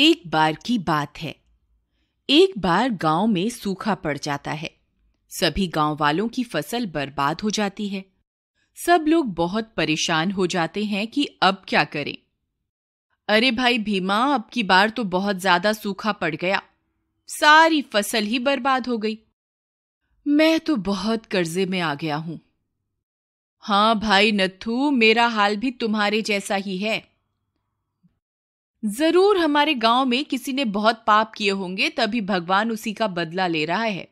एक बार की बात है एक बार गांव में सूखा पड़ जाता है सभी गांव वालों की फसल बर्बाद हो जाती है सब लोग बहुत परेशान हो जाते हैं कि अब क्या करें अरे भाई भीमा अब की बार तो बहुत ज्यादा सूखा पड़ गया सारी फसल ही बर्बाद हो गई मैं तो बहुत कर्जे में आ गया हूं हां भाई नथु मेरा हाल भी तुम्हारे जैसा ही है जरूर हमारे गांव में किसी ने बहुत पाप किए होंगे तभी भगवान उसी का बदला ले रहा है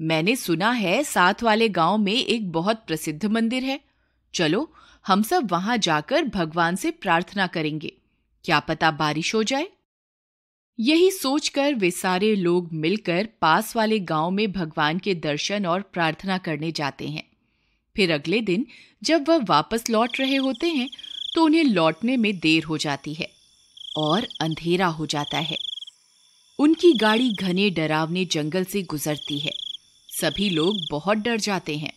मैंने सुना है साथ वाले गांव में एक बहुत प्रसिद्ध मंदिर है चलो हम सब वहां जाकर भगवान से प्रार्थना करेंगे क्या पता बारिश हो जाए यही सोचकर वे सारे लोग मिलकर पास वाले गांव में भगवान के दर्शन और प्रार्थना करने जाते हैं फिर अगले दिन जब वह वापस लौट रहे होते हैं तो उन्हें लौटने में देर हो जाती है और अंधेरा हो जाता है उनकी गाड़ी घने डरावने जंगल से गुजरती है सभी लोग बहुत डर जाते हैं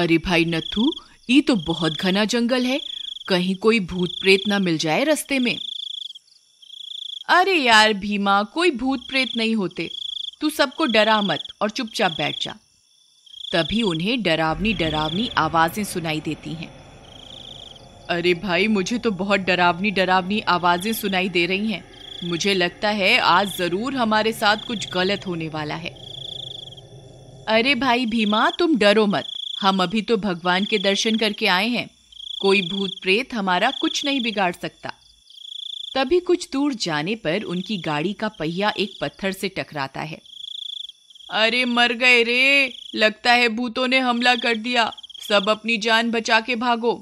अरे भाई नथु ये तो बहुत घना जंगल है कहीं कोई भूत प्रेत ना मिल जाए रस्ते में अरे यार भीमा कोई भूत प्रेत नहीं होते तू सबको डरा मत और चुपचाप बैठ जा तभी उन्हें डरावनी डरावनी आवाजें सुनाई देती हैं अरे भाई मुझे तो बहुत डरावनी डरावनी आवाज़ें सुनाई दे रही हैं मुझे लगता है आज ज़रूर हमारे साथ कुछ गलत होने वाला है अरे भाई भीमा तुम डरो मत हम अभी तो भगवान के दर्शन करके आए हैं कोई भूत प्रेत हमारा कुछ नहीं बिगाड़ सकता तभी कुछ दूर जाने पर उनकी गाड़ी का पहिया एक पत्थर से टकराता है अरे मर गए रे लगता है भूतों ने हमला कर दिया सब अपनी जान बचा के भागो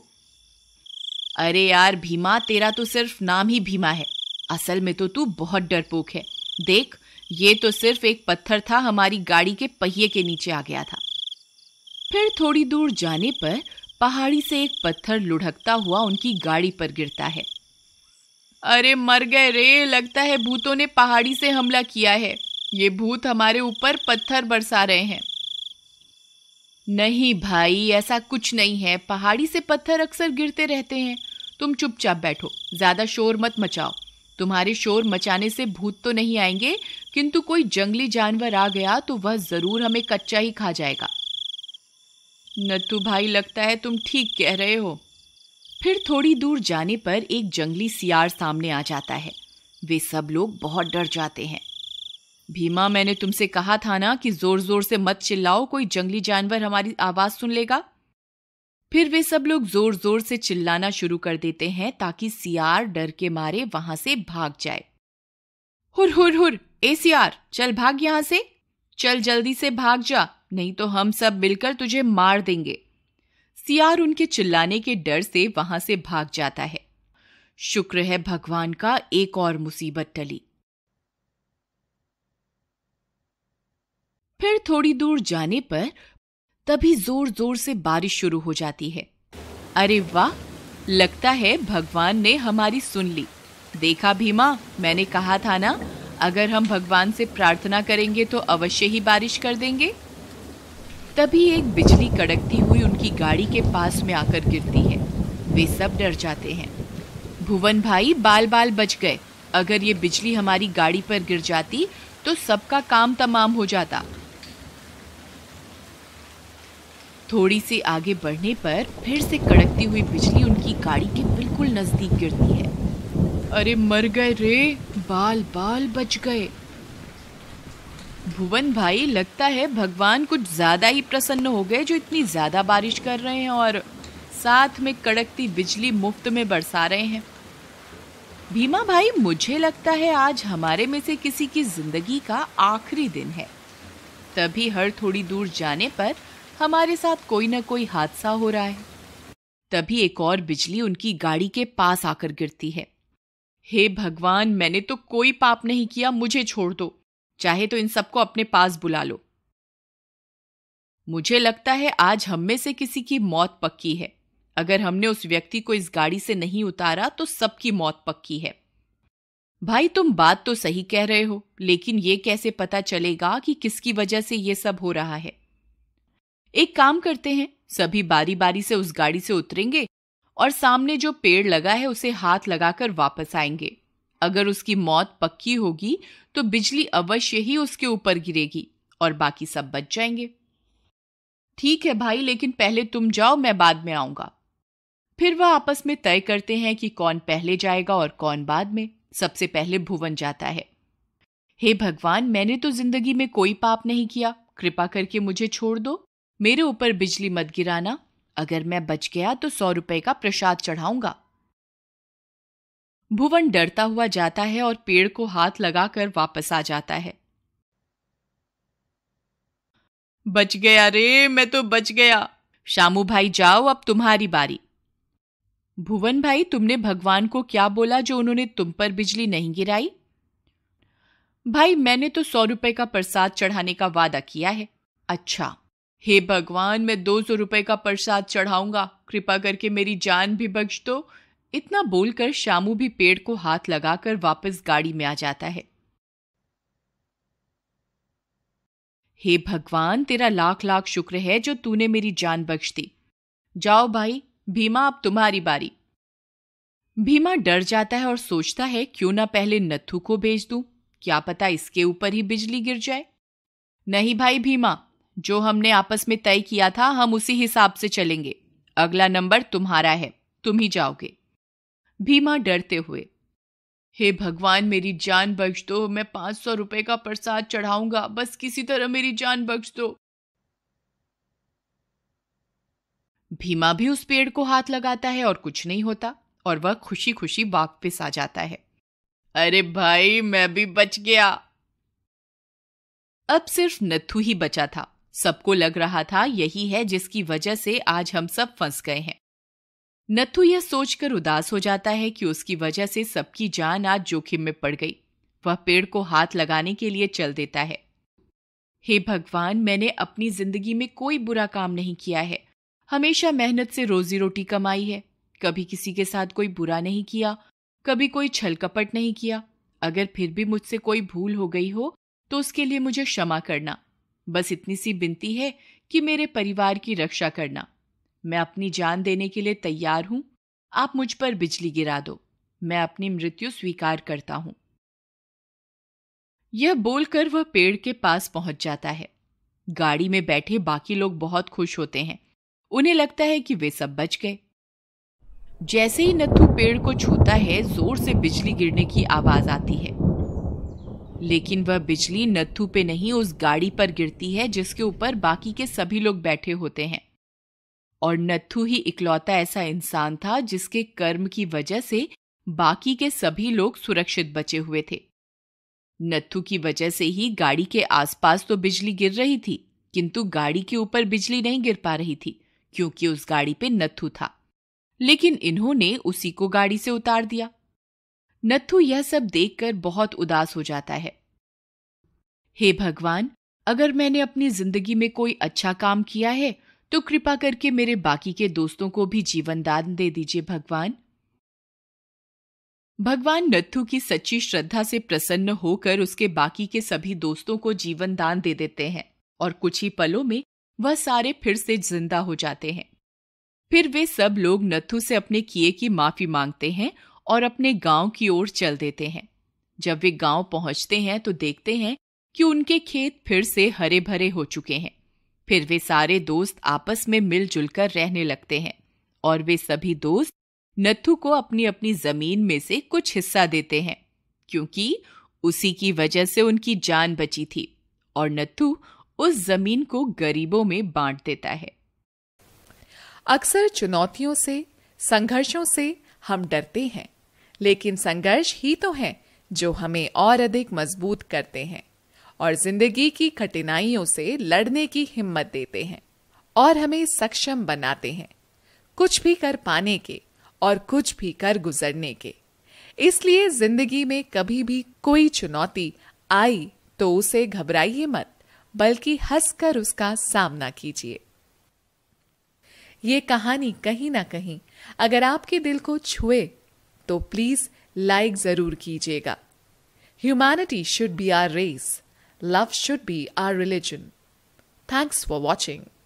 अरे यार भीमा तेरा तो सिर्फ नाम ही भीमा है असल में तो तू बहुत डरपोक है देख ये तो सिर्फ एक पत्थर था हमारी गाड़ी के पहिए के नीचे आ गया था फिर थोड़ी दूर जाने पर पहाड़ी से एक पत्थर लुढ़कता हुआ उनकी गाड़ी पर गिरता है अरे मर गए रे लगता है भूतों ने पहाड़ी से हमला किया है ये भूत हमारे ऊपर पत्थर बरसा रहे हैं नहीं भाई ऐसा कुछ नहीं है पहाड़ी से पत्थर अक्सर गिरते रहते हैं तुम चुपचाप बैठो ज्यादा शोर मत मचाओ तुम्हारे शोर मचाने से भूत तो नहीं आएंगे किंतु कोई जंगली जानवर आ गया तो वह जरूर हमें कच्चा ही खा जाएगा नत्थू भाई लगता है तुम ठीक कह रहे हो फिर थोड़ी दूर जाने पर एक जंगली सियार सामने आ जाता है वे सब लोग बहुत डर जाते हैं भीमा मैंने तुमसे कहा था ना कि जोर जोर से मत चिल्लाओ कोई जंगली जानवर हमारी आवाज सुन लेगा फिर वे सब लोग जोर जोर से चिल्लाना शुरू कर देते हैं ताकि सियार डर के मारे वहां से भाग जाए हुर हुर हुर ए सियार चल भाग यहां से चल जल्दी से भाग जा नहीं तो हम सब मिलकर तुझे मार देंगे सियार उनके चिल्लाने के डर से वहां से भाग जाता है शुक्र है भगवान का एक और मुसीबत टली फिर थोड़ी दूर जाने पर तभी जोर जोर से बारिश शुरू हो जाती है अरे वाह लगता है भगवान ने हमारी सुन ली देखा भीमा मैंने कहा था ना अगर हम भगवान से प्रार्थना करेंगे तो अवश्य ही बारिश कर देंगे तभी एक बिजली कड़कती हुई उनकी गाड़ी के पास में आकर गिरती है वे सब डर जाते हैं भुवन भाई बाल बाल बच गए अगर ये बिजली हमारी गाड़ी पर गिर जाती तो सबका काम तमाम हो जाता थोड़ी सी आगे बढ़ने पर फिर से कड़कती हुई बिजली उनकी गाड़ी के बिल्कुल नज़दीक गिरती है अरे मर गए रे बाल बाल बच गए भुवन भाई लगता है भगवान कुछ ज़्यादा ही प्रसन्न हो गए जो इतनी ज़्यादा बारिश कर रहे हैं और साथ में कड़कती बिजली मुफ्त में बरसा रहे हैं भीमा भाई मुझे लगता है आज हमारे में से किसी की ज़िंदगी का आखिरी दिन है तभी हर थोड़ी दूर जाने पर हमारे साथ कोई ना कोई हादसा हो रहा है तभी एक और बिजली उनकी गाड़ी के पास आकर गिरती है हे भगवान मैंने तो कोई पाप नहीं किया मुझे छोड़ दो चाहे तो इन सबको अपने पास बुला लो मुझे लगता है आज हम में से किसी की मौत पक्की है अगर हमने उस व्यक्ति को इस गाड़ी से नहीं उतारा तो सबकी मौत पक्की है भाई तुम बात तो सही कह रहे हो लेकिन ये कैसे पता चलेगा कि किसकी वजह से ये सब हो रहा है एक काम करते हैं सभी बारी बारी से उस गाड़ी से उतरेंगे और सामने जो पेड़ लगा है उसे हाथ लगाकर वापस आएंगे अगर उसकी मौत पक्की होगी तो बिजली अवश्य ही उसके ऊपर गिरेगी और बाकी सब बच जाएंगे ठीक है भाई लेकिन पहले तुम जाओ मैं बाद में आऊंगा फिर वह आपस में तय करते हैं कि कौन पहले जाएगा और कौन बाद में सबसे पहले भुवन जाता है हे भगवान मैंने तो जिंदगी में कोई पाप नहीं किया कृपा करके मुझे छोड़ दो मेरे ऊपर बिजली मत गिराना अगर मैं बच गया तो सौ रुपए का प्रसाद चढ़ाऊंगा भुवन डरता हुआ जाता है और पेड़ को हाथ लगाकर वापस आ जाता है बच गया रे मैं तो बच गया शामू भाई जाओ अब तुम्हारी बारी भुवन भाई तुमने भगवान को क्या बोला जो उन्होंने तुम पर बिजली नहीं गिराई भाई मैंने तो सौ रुपए का प्रसाद चढ़ाने का वादा किया है अच्छा हे भगवान मैं दो सौ रुपये का प्रसाद चढ़ाऊंगा कृपा करके मेरी जान भी बख्श दो इतना बोलकर शामू भी पेड़ को हाथ लगाकर वापस गाड़ी में आ जाता है हे भगवान तेरा लाख लाख शुक्र है जो तूने मेरी जान बख्श दी जाओ भाई भीमा अब तुम्हारी बारी भीमा डर जाता है और सोचता है क्यों ना पहले नथु को भेज दूं क्या पता इसके ऊपर ही बिजली गिर जाए नहीं भाई भीमा जो हमने आपस में तय किया था हम उसी हिसाब से चलेंगे अगला नंबर तुम्हारा है तुम ही जाओगे भीमा डरते हुए हे भगवान मेरी जान बख्श दो मैं पांच सौ रुपए का प्रसाद चढ़ाऊंगा बस किसी तरह मेरी जान बख्श दो भीमा भी उस पेड़ को हाथ लगाता है और कुछ नहीं होता और वह खुशी खुशी वापस आ जाता है अरे भाई मैं भी बच गया अब सिर्फ नथु ही बचा था सबको लग रहा था यही है जिसकी वजह से आज हम सब फंस गए हैं नथु यह सोचकर उदास हो जाता है कि उसकी वजह से सबकी जान आज जोखिम में पड़ गई वह पेड़ को हाथ लगाने के लिए चल देता है हे भगवान मैंने अपनी जिंदगी में कोई बुरा काम नहीं किया है हमेशा मेहनत से रोजी रोटी कमाई है कभी किसी के साथ कोई बुरा नहीं किया कभी कोई छल कपट नहीं किया अगर फिर भी मुझसे कोई भूल हो गई हो तो उसके लिए मुझे क्षमा करना बस इतनी सी बिनती है कि मेरे परिवार की रक्षा करना मैं अपनी जान देने के लिए तैयार हूं आप मुझ पर बिजली गिरा दो मैं अपनी मृत्यु स्वीकार करता हूं यह बोलकर वह पेड़ के पास पहुंच जाता है गाड़ी में बैठे बाकी लोग बहुत खुश होते हैं उन्हें लगता है कि वे सब बच गए जैसे ही नथु पेड़ को छूता है जोर से बिजली गिरने की आवाज आती है लेकिन वह बिजली नत्थू पे नहीं उस गाड़ी पर गिरती है जिसके ऊपर बाकी के सभी लोग बैठे होते हैं और नत्थू ही इकलौता ऐसा इंसान था जिसके कर्म की वजह से बाकी के सभी लोग सुरक्षित बचे हुए थे नत्थू की वजह से ही गाड़ी के आसपास तो बिजली गिर रही थी किंतु गाड़ी के ऊपर बिजली नहीं गिर पा रही थी क्योंकि उस गाड़ी पे नत्थू था लेकिन इन्होंने उसी को गाड़ी से उतार दिया नत्थु यह सब देखकर बहुत उदास हो जाता है हे भगवान अगर मैंने अपनी जिंदगी में कोई अच्छा काम किया है तो कृपा करके मेरे बाकी के दोस्तों को भी जीवन दान दे दीजिए भगवान भगवान नत्थु की सच्ची श्रद्धा से प्रसन्न होकर उसके बाकी के सभी दोस्तों को जीवन दान दे देते हैं और कुछ ही पलों में वह सारे फिर से जिंदा हो जाते हैं फिर वे सब लोग नत्थु से अपने किए की माफी मांगते हैं और अपने गांव की ओर चल देते हैं जब वे गांव पहुंचते हैं तो देखते हैं कि उनके खेत फिर से हरे भरे हो चुके हैं फिर वे सारे दोस्त आपस में मिलजुल कर रहने लगते हैं और वे सभी दोस्त नथु को अपनी अपनी जमीन में से कुछ हिस्सा देते हैं क्योंकि उसी की वजह से उनकी जान बची थी और नथु उस जमीन को गरीबों में बांट देता है अक्सर चुनौतियों से संघर्षों से हम डरते हैं लेकिन संघर्ष ही तो हैं जो हमें और अधिक मजबूत करते हैं और जिंदगी की कठिनाइयों से लड़ने की हिम्मत देते हैं और हमें सक्षम बनाते हैं कुछ भी कर पाने के और कुछ भी कर गुजरने के इसलिए जिंदगी में कभी भी कोई चुनौती आई तो उसे घबराइए मत बल्कि हंसकर उसका सामना कीजिए ये कहानी कहीं ना कहीं अगर आपके दिल को छुए तो प्लीज लाइक जरूर कीजिएगा humanity should be our race love should be our religion thanks for watching